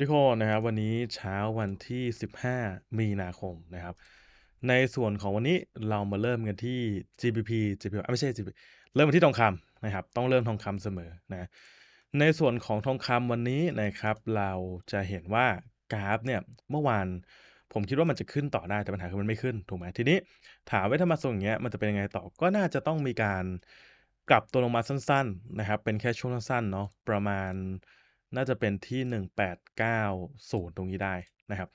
ทุกคนนะครับวันนี้เช้าวันที่ 15 มีนาคมนะครับในส่วนของวันนี้เรามาเริ่มกันที่ GBP GPY ไม่ใช่ GBP เริ่มกันที่ทองคำนะครับต้องเริ่มทองคำเสมอนะในส่วนของทองคำวันนี้นะครับ เราจะเห็นว่ากราฟเนี่ยเมื่อวานผมคิดว่ามันจะขึ้นต่อได้แต่ปัญหาคือมันไม่ขึ้น ถูกไหมทีนี้ ถามว่าถ้ามาส่งอย่างเงี้ยมันจะเป็นยังไงต่อก็น่าจะต้องมีการกลับตัวลงมาสั้น ๆนะครับ เป็นแค่ช่วงสั้นเนาะประมาณน่าจะเป็นที่ 1890 ตรงนี้ได้นะครับ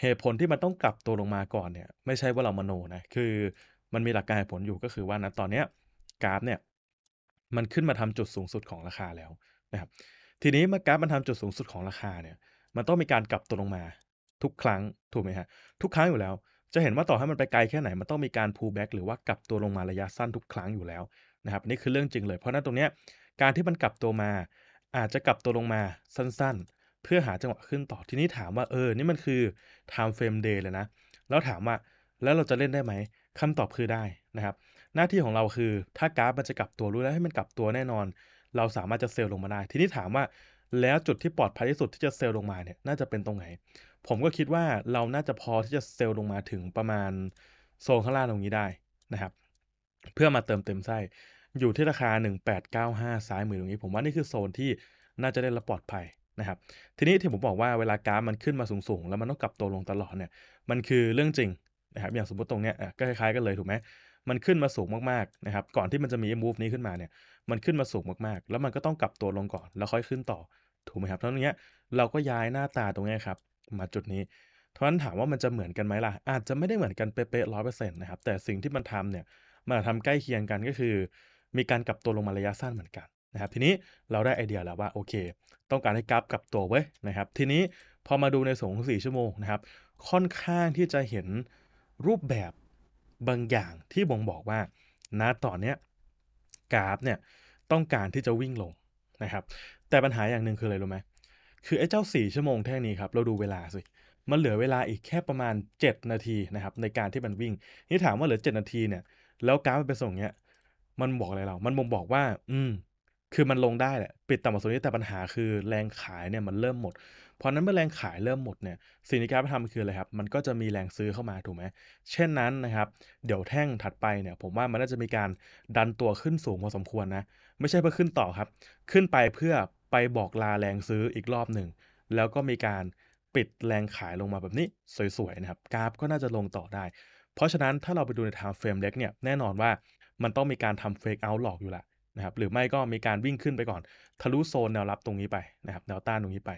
เหตุผลที่มันต้องกลับตัวลงมาก่อนเนี่ยไม่ใช่ว่าเรามโนนะคือมันมีหลักการผลอยู่ก็คือว่านะตอนเนี้ยกราฟเนี่ยมันขึ้นมาทำจุดสูงสุดของราคาแล้วนะครับทีนี้เมื่อกราฟมันทำจุดสูงสุดของราคาเนี่ยมันต้องมีการกลับตัวลงมาทุกครั้งถูกไหมฮะทุกครั้งอยู่แล้ว จะเห็นว่าต่อให้มันไปไกลแค่ไหนมันต้องมีการ pull back หรือว่ากลับตัวลงมาระยะสั้นทุกครั้งอยู่แล้วนะครับนี่คือเรื่องจริงเลย เพราะนั้นตรงเนี้ยการที่มันกลับตัวมาอาจจะกลับตัวลงมาสั้นๆ เพื่อหาจังหวะขึ้นต่อทีนี้ถามว่าเออ นี่มันคือ time frame day เลยนะ แล้วถามว่าแล้วเราจะเล่นได้ไหมคำตอบคือได้นะครับ หน้าที่ของเราคือ ถ้ากราฟมันจะกลับตัวรู้แล้วให้มันกลับตัวแน่นอน เราสามารถจะเซลล์ลงมาได้ ทีนี้ถามว่า แล้วจุดที่ปลอดภัยที่สุดที่จะเซลล์ลงมาเนี่ยน่าจะเป็นตรงไหนผมก็คิดว่าเราน่าจะพอที่จะเซลล์ลงมาถึงประมาณโซนข้างล่างตรงนี้ได้นะครับ เพื่อมาเติมเต็มไส้อยู่ที่ราคา 1895 ซ้ายมือตรงนี้ ผมว่านี่คือโซนที่น่าจะได้รับปลอดภัยนะครับ ทีนี้ที่ผมบอกว่าเวลากราฟมันขึ้นมาสูงๆ แล้วมันต้องกลับตัวลงตลอดเนี่ย มันคือเรื่องจริงนะครับ อย่างสมมติตรงเนี้ยก็คล้ายๆกันเลยถูกไหม มันขึ้นมาสูงมากๆนะครับ ก่อนที่มันจะมีมูฟนี้ขึ้นมาเนี่ย มันขึ้นมาสูงมากๆ แล้วมันก็ต้องกลับตัวลงก่อนแล้วค่อยขึ้นต่อ ถูกไหมครับเพราะงี้เราก็ย้ายหน้าตาตรงนี้ครับ มาจุดนี้เพราะนั้นถามว่ามันจะเหมือนกันไหมล่ะ อาจจะไม่ได้เหมือนกันเป๊ะๆร้อยเปอร์เซ็นต์นะครับแต่สิ่งที่มันทำเนี่ยมันทาใกล้เคียงกันก็คือมีการกลับตัวลงมาระยะสั้นเหมือนกันนะครับทีนี้เราได้ไอเดียแล้วว่าโอเค ต้องการให้กราฟกลับตัวไว้นะครับ ทีนี้พอมาดูในส่งของ4ชั่วโมงนะครับค่อนข้างที่จะเห็นรูปแบบบางอย่างที่บ่งบอกว่าณตอนนี้กราฟเนี่ยต้องการที่จะวิ่งลงนะครับ แต่ปัญหาอย่างหนึ่งคืออะไรรู้ไหมคือไอ้เจ้า 4 ชั่วโมงแท่งนี้ครับเราดูเวลาสิมันเหลือเวลาอีกแค่ประมาณ 7 นาทีนะครับในการที่มันวิ่งนี่ถามว่าเหลือ 7 นาทีเนี่ยแล้วกราฟไปส่งเนี้ยมันบอกอะไรเรา มันบ่งบอกว่า อืม คือมันลงได้แหละ ปิดต่ำกว่าโซนนี้แต่ปัญหาคือแรงขายเนี่ยมันเริ่มหมดเพราะนั้นเมื่อแรงขายเริ่มหมดเนี่ย สิ่งที่กราฟทำคืออะไรครับ มันก็จะมีแรงซื้อเข้ามา ถูกไหม เช่นนั้นนะครับ เดี๋ยวแท่งถัดไปเนี่ย ผมว่ามันน่าจะมีการดันตัวขึ้นสูงพอสมควรนะ ไม่ใช่เพื่อขึ้นต่อครับ ขึ้นไปเพื่อไปบอกลาแรงซื้ออีกรอบหนึ่ง แล้วก็มีการปิดแรงขายลงมาแบบนี้สวยๆนะครับ กราฟก็น่าจะลงต่อได้ เพราะฉะนั้นถ้าเราไปดูในทางเฟรมเล็กเนี่ย แน่นอนว่ามันต้องมีการทำเฟกเอาท์หลอกอยู่ละนะครับ หรือไม่ก็มีการวิ่งขึ้นไปก่อนทะลุโซนแนวรับตรงนี้ไปนะครับ แนวต้านตรงนี้ไป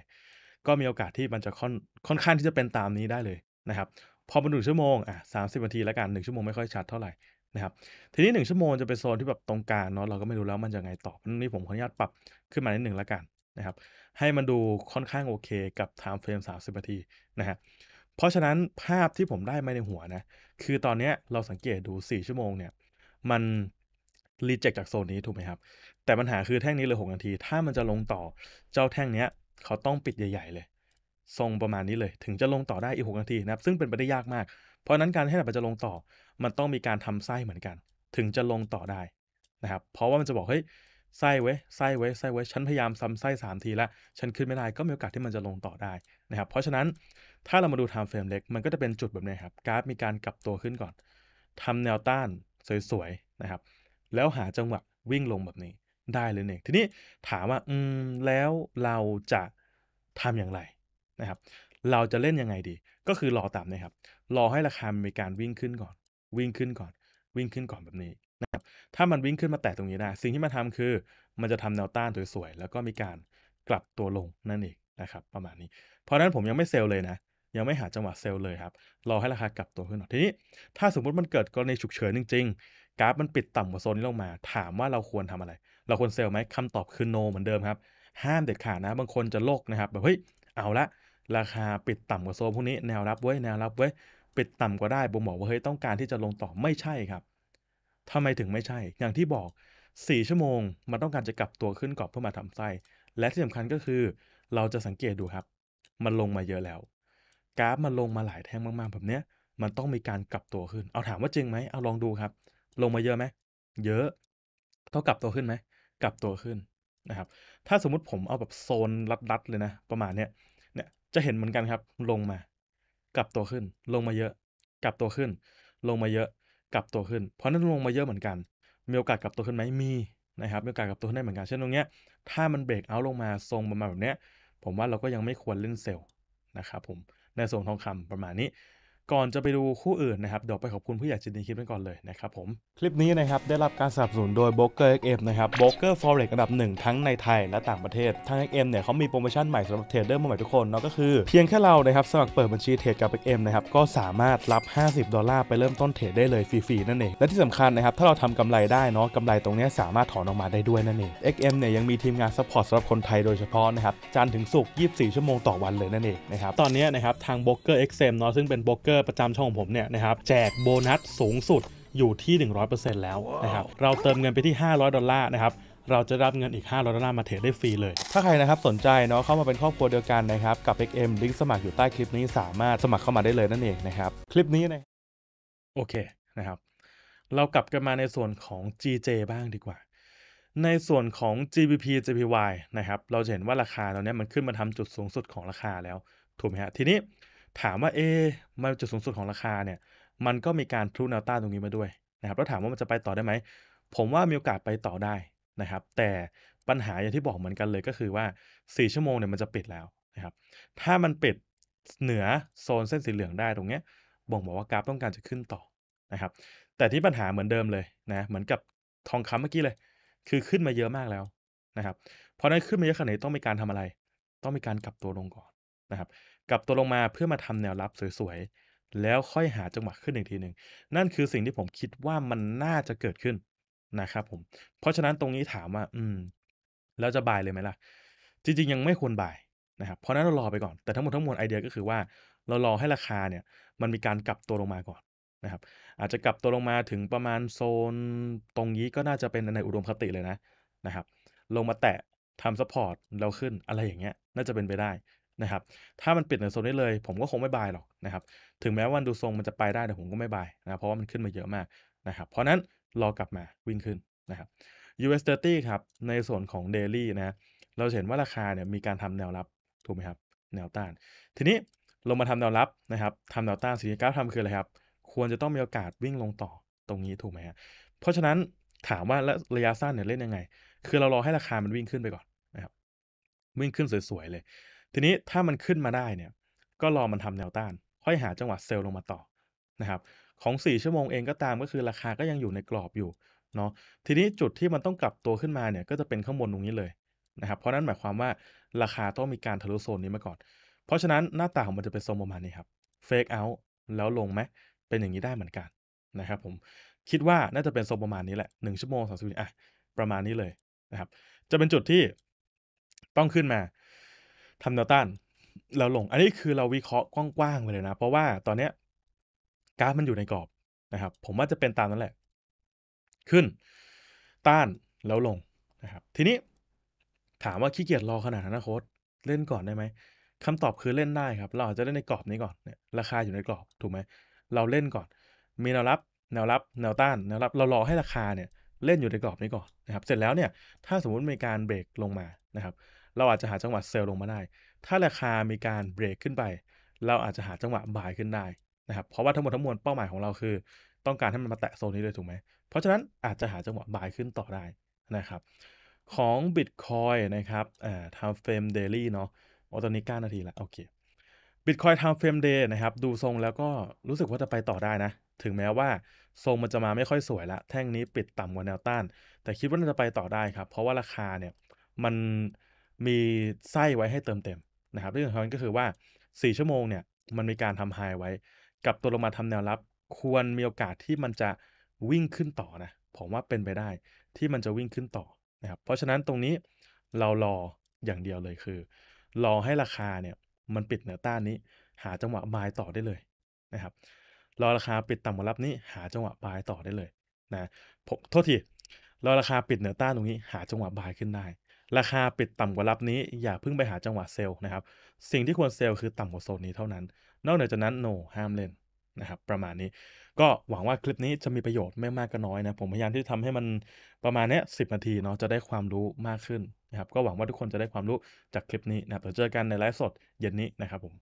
ก็มีโอกาสที่มันจะ ค่อนค่อนข้างที่จะเป็นตามนี้ได้เลยนะครับ พอมาหนึ่งชั่วโมงอ่ะสามสิบนาทีแล้วกันหนึ่งชั่วโมงไม่ค่อยชัดเท่าไหร่นะครับ ทีนี้หนึ่งชั่วโมงจะเป็นโซนที่แบบตรงกลางเนาะเราก็ไม่รู้แล้วมันจะไงต่อนี่ผมขออนุญาตปรับขึ้นมาในหนึ่งแล้วกันนะครับ ให้มันดูค่อนข้างโอเคกับไทม์เฟรมสามสิบนาทีนะฮะ เพราะฉะนั้นภาพที่ผมได้มาในหัวนะคือตอนนี้เราสังเกตดู 4 ชั่วโมงเนี่ยมันรีเจ็คจากโซนนี้ถูกไหมครับ แต่ปัญหาคือแท่งนี้เลยหกนาที ถ้ามันจะลงต่อ เจ้าแท่งเนี้ยเขาต้องปิดใหญ่ ๆ เลย ทรงประมาณนี้เลย ถึงจะลงต่อได้อีกหกนาทีนะครับ ซึ่งเป็นไปได้ยากมาก เพราะนั้นการให้หลบจะลงต่อ มันต้องมีการทำไส้เหมือนกัน ถึงจะลงต่อได้นะครับ เพราะว่ามันจะบอกเฮ้ย ไส้ไว้ไส้ไว้ไส้ไว้ฉันพยายามซ้ำไส้3ทีแล้ว ฉันขึ้นไม่ได้ ก็มีโอกาสที่มันจะลงต่อได้นะครับ เพราะฉะนั้น ถ้าเรามาดูไทม์เฟรมเล็ก มันก็จะเป็นจุดแบบนี้ครับ กราฟมีการกลับตัวขึ้นก่อน ทำแนวต้านสวยๆนะครับ แล้วหาจังหวะวิ่งลงแบบนี้ได้เลยเนี่ยทีนี้ถามว่าอืมแล้วเราจะทำอย่างไรนะครับ เราจะเล่นยังไงดี ก็คือรอตามนะครับ รอให้ราคามีการวิ่งขึ้นก่อน วิ่งขึ้นก่อน วิ่งขึ้นก่อนแบบนี้นะครับถ้ามันวิ่งขึ้นมาแตะตรงนี้ได้สิ่งที่มันทำคือมันจะทำแนวต้านสวยๆแล้วก็มีการกลับตัวลงนั่นเองนะครับ ประมาณนี้ เพราะนั้นผมยังไม่เซลเลยนะยังไม่หาจังหวะเซลเลยครับ รอให้ราคากลับตัวขึ้นหน่อยทีนี้ ถ้าสมมติมันเกิดกรณีฉุกเฉินจริงๆ กราฟมันปิดต่ำกว่าโซนนี้ลงมา ถามว่าเราควรทำอะไร เราควรเซลไหมคำตอบคือโนเหมือนเดิมครับ ห้ามเด็ดขาดนะ บางคนจะโลกนะครับ แบบ เฮ้ย เอาละ ราคาปิดต่ำกว่าโซนพวกนี้แนวรับไว้แนวรับไว้ปิดต่ำกว่าได้บมบอกว่าเฮ้ยต้องการที่จะลงต่อไม่ใช่ครับ ทำไมถึงไม่ใช่อย่างที่บอก4ชั่วโมงมันต้องการจะกลับตัวขึ้นกรอบเพื่อมาทำไส้และที่สำคัญก็คือ เราจะสังเกตดูครับ มันลงมาเยอะแล้วกราฟมันลงมาหลายแท่งมากๆแบบเนี้ย มันต้องมีการกลับตัวขึ้น เอาถามว่าจริงไหมเอาลองดูครับ ลงมาเยอะไหม เยอะต้องกลับตัวขึ้นไหม กลับตัวขึ้นนะครับ ถ้าสมมติผมเอาแบบโซนลัดๆเลยนะ ประมาณเนี้ย เนี่ยจะเห็นเหมือนกันครับ ลงมา กลับตัวขึ้น ลงมาเยอะ กลับตัวขึ้น ลงมาเยอะ กลับตัวขึ้นเพราะนั้นลงมาเยอะเหมือนกัน มีโอกาสกลับตัวขึ้นไหมมีนะครับ มีโอกาสกลับตัวขึ้นได้เหมือนกัน เช่นตรงเนี้ย ถ้ามันเบรกเอาลงมา ทรงประมาณแบบเนี้ย ผมว่าเราก็ยังไม่ควรเล่นเซลล์นะครับ ผมในส่วนทองคำประมาณนี้ก่อนจะไปดูคู่อื่นนะครับ เดี๋ยวไปขอบคุณผู้ใหญ่จนดีคลิปกันก่อนเลยนะครับผม คลิปนี้นะครับ ได้รับการสนับสนุนโดย b r o k e r XM นะครับโบรกเกอร์ฟอเรกอันดับหนึ่งทั้งในไทยและต่างประเทศ ทาง XM เนี่ยเขามีโปรโมชั่นใหม่สำหรับเทรดเดอร์มือใหม่ทุกคน เนาะก็คือ เพียงแค่เรานะครับ สมัครเปิดบัญชีเทรดกับ XM นะครับก็สามารถรับ 50 ดอลลาร์ไปเริ่มต้นเทรดได้เลยฟรีๆนั่นเอง และที่สำคัญนะครับถ้าเราทำกำไรได้เนาะกำไรตรงนี้สามารถถอนออกมาได้ด้วยนั่นเอง XM เนี่ยยังมีทีมงานซัพพอร์ตสำหรับคนไทยโดยเฉพาะนะครับจันถึงศุกร์24 ชั่วโมงต่อวันเลยนั่นเองนะครับตอนนี้นะครับทาง b r o k e r XM เนาะซึ่งเป็น b r o k e r ร์ประจำช่องของผมเนี่ยนะครับแจกโบนัสสูงสุดอยู่ที่100%แล้วนะครับเราเติมเงินไปที่500ดอลลาร์นะครับ เราจะรับเงินอีก500ดอลลาร์มาเทรดได้ฟรีเลย ถ้าใครนะครับ สนใจเนาะเข้ามาเป็นครอบครัวเดียวกันนะครับกับ XM ลิงก์สมัครอยู่ใต้คลิปนี้สามารถสมัครเข้ามาได้เลยนั่นเองนะครับ คลิปนี้นะโอเคนะครับ เรากลับกันมาในส่วนของ GJ บ้างดีกว่า ในส่วนของ GBP JPY นะครับ เราจะเห็นว่าราคาตอนนี้มันขึ้นมาทำจุดสูงสุดของราคาแล้วถูกไหมฮะทีนี้ถามว่าเอ๊มันจุดสูงสุดของราคาเนี่ย มันก็มีการทรูแนวต้านตรงนี้มาด้วยนะครับ แล้วถามว่ามันจะไปต่อได้ไหม ผมว่ามีโอกาสไปต่อได้นะครับ แต่ปัญหาอย่างที่บอกเหมือนกันเลยก็คือว่า 4 ชั่วโมงเนี่ยมันจะปิดแล้วนะครับ ถ้ามันปิดเหนือโซนเส้นสีเหลืองได้ตรงเนี้ย บ่งบอกว่ากราฟต้องการจะขึ้นต่อนะครับ แต่ที่ปัญหาเหมือนเดิมเลยนะ เหมือนกับทองคำเมื่อกี้เลย คือขึ้นมาเยอะมากแล้วนะครับ เพราะนั้นขึ้นมาเยอะขนาดนี้ต้องมีการทำอะไร ต้องมีการกลับตัวลงก่อนนะครับกลับตัวลงมาเพื่อมาทำแนวรับสวยๆ แล้วค่อยหาจังหวะขึ้นอีกทีหนึ่ง นั่นคือสิ่งที่ผมคิดว่ามันน่าจะเกิดขึ้นนะครับผม เพราะฉะนั้นตรงนี้ถามว่า อืม แล้วจะบายเลยไหมล่ะ จริง ๆ ยังไม่ควรบาย นะครับ เพราะนั้นเรารอไปก่อน แต่ทั้งหมดทั้งมวลไอเดียก็คือว่า เรารอให้ราคาเนี่ย มันมีการกลับตัวลงมาก่อนนะครับ อาจจะกลับตัวลงมาถึงประมาณโซน ตรงนี้ก็น่าจะเป็นในอุดมคติเลยนะนะครับ ลงมาแตะทำซัพพอร์ตเราขึ้น อะไรอย่างเงี้ย น่าจะเป็นไปได้นะครับถ้ามันปิดในโซนได้เลย ผมก็คงไม่บายหรอกนะครับ ถึงแม้วันดูทรงมันจะไปได้แต่ผมก็ไม่บายนะเพราะว่ามันขึ้นมาเยอะมากนะครับ เพราะนั้น รอกลับมาวิ่งขึ้นนะครับ US 30ครับ ในส่วนของ Daily นะเราเห็นว่าราคาเนี่ยมีการทำแนวรับถูกไหมครับ แนวต้าน ทีนี้ลงมาทำแนวรับนะครับทำแนวต้านสิ่งที่ก้าวทำคืออะไรครับควรจะต้องมีโอกาสวิ่งลงต่อตรงนี้ถูกไหมฮะเพราะฉะนั้นถามว่าระยะสั้นเนี่ยเล่นยังไง คือเรารอให้ราคามันวิ่งขึ้นไปก่อนนะครับ วิ่งขึ้นสวยๆเลยทีนี้ถ้ามันขึ้นมาได้เนี่ย ก็รอมันทำแนวต้าน ค่อยหาจังหวะเซลล์ลงมาต่อนะครับ ของ 4 ชั่วโมงเองก็ตามก็คือราคาก็ยังอยู่ในกรอบอยู่เนาะทีนี้จุดที่มันต้องกลับตัวขึ้นมาเนี่ย ก็จะเป็นข้างบนตรงนี้เลยนะครับเพราะนั้นหมายความว่าราคาต้องมีการทะลุโซนนี้มาก่อน เพราะฉะนั้นหน้าตาของมันจะเป็นทรงประมาณนี้ครับเฟกเอาท์แล้วลงไหมเป็นอย่างนี้ได้เหมือนกันนะครับ ผมคิดว่าน่าจะเป็นทรงประมาณนี้แหละ1ชั่วโมงส0นสิบอ่ะประมาณนี้เลยนะครับ จะเป็นจุดที่ต้องขึ้นมาทำแนวต้านแล้วลง อันนี้คือเราวิเคราะห์กว้างๆไปเลยนะ เพราะว่าตอนเนี้ยกราฟมันอยู่ในกรอบนะครับ ผมว่าจะเป็นตามนั้นแหละ ขึ้น ต้านแล้วลงนะครับ ทีนี้ ถามว่าขี้เกียจรอขนาดนั้นนะโค้ดเล่นก่อนได้ไหมคำตอบคือเล่นได้ครับ เราอาจจะเล่นในกรอบนี้ก่อนเนี่ยราคาอยู่ในกรอบถูกไหม เราเล่นก่อน มีแนวรับ แนวรับ แนวต้าน แนวรับ เรารอให้ราคาเนี่ย เล่นอยู่ในกรอบนี้ก่อนนะครับ เสร็จแล้วเนี่ยถ้าสมมติมีการเบรกลงมานะครับเราอาจจะหาจังหวะเซลล์ลงมาได้ ถ้าราคามีการเบรกขึ้นไป เราอาจจะหาจังหวะบ่ายขึ้นได้นะครับ เพราะว่าทั้งหมดทั้งมวลเป้าหมายของเราคือ ต้องการให้มันมาแตะโซนนี้เลยถูกไหม เพราะฉะนั้นอาจจะหาจังหวะบ่ายขึ้นต่อได้นะครับ ของ Bitcoin นะครับอ่เฟรมเดลี่เนาะโอตอนนี้9นาทีละโอเคบิตคอยทำเฟรมเดย์นะครับดูทรงแล้วก็รู้สึกว่าจะไปต่อได้นะ ถึงแม้ว่าทรงมันจะมาไม่ค่อยสวยละแท่งนี้ปิดต่ำกว่าแนวต้าน แต่คิดว่าน่าจะไปต่อได้ครับ เพราะว่าราคาเนี่ยมันมีไส้ไว้ให้เติมเต็มนะครับเรื่ององมันก็คือว่า4ชั่วโมงเนี่ยมันมีการทำไฮไว้กับตัวลงมาทำแนวรับ ควรมีโอกาสที่มันจะวิ่งขึ้นต่อนะผมว่าเป็นไปได้ที่มันจะวิ่งขึ้นต่อนะครับเพราะฉะนั้นตรงนี้เรารออย่างเดียวเลยคือรอให้ราคาเนี่ยมันปิดเหนือต้านนี้ หาจังหวะบายต่อได้เลยนะครับรอราคาปิดต่ำกว่ารับนี้หาจังหวะบายต่อได้เลยนะผมโทษทีรอราคาปิดเหนือต้านตรงนี้ หาจังหวะบายขึ้นได้ราคาปิดต่ำกว่ารับนี้อย่าเพิ่งไปหาจังหวะเซลล์นะครับสิ่งที่ควรเซลล์คือต่ำกว่าโซนนี้เท่านั้น นอกเหนือจากนั้นโ no, ห้ามเล่นนะครับประมาณนี้ ก็หวังว่าคลิปนี้จะมีประโยชน์ไม่มากก็น้อยนะผมพยายามที่จะทำให้มันประมาณนี้สินาทีเนาะจะได้ความรู้มากขึ้นนะครับก็หวังว่าทุกคนจะได้ความรู้จากคลิปนี้นะครับเจอกันในไลฟ์สดเย็นนี้นะครับผม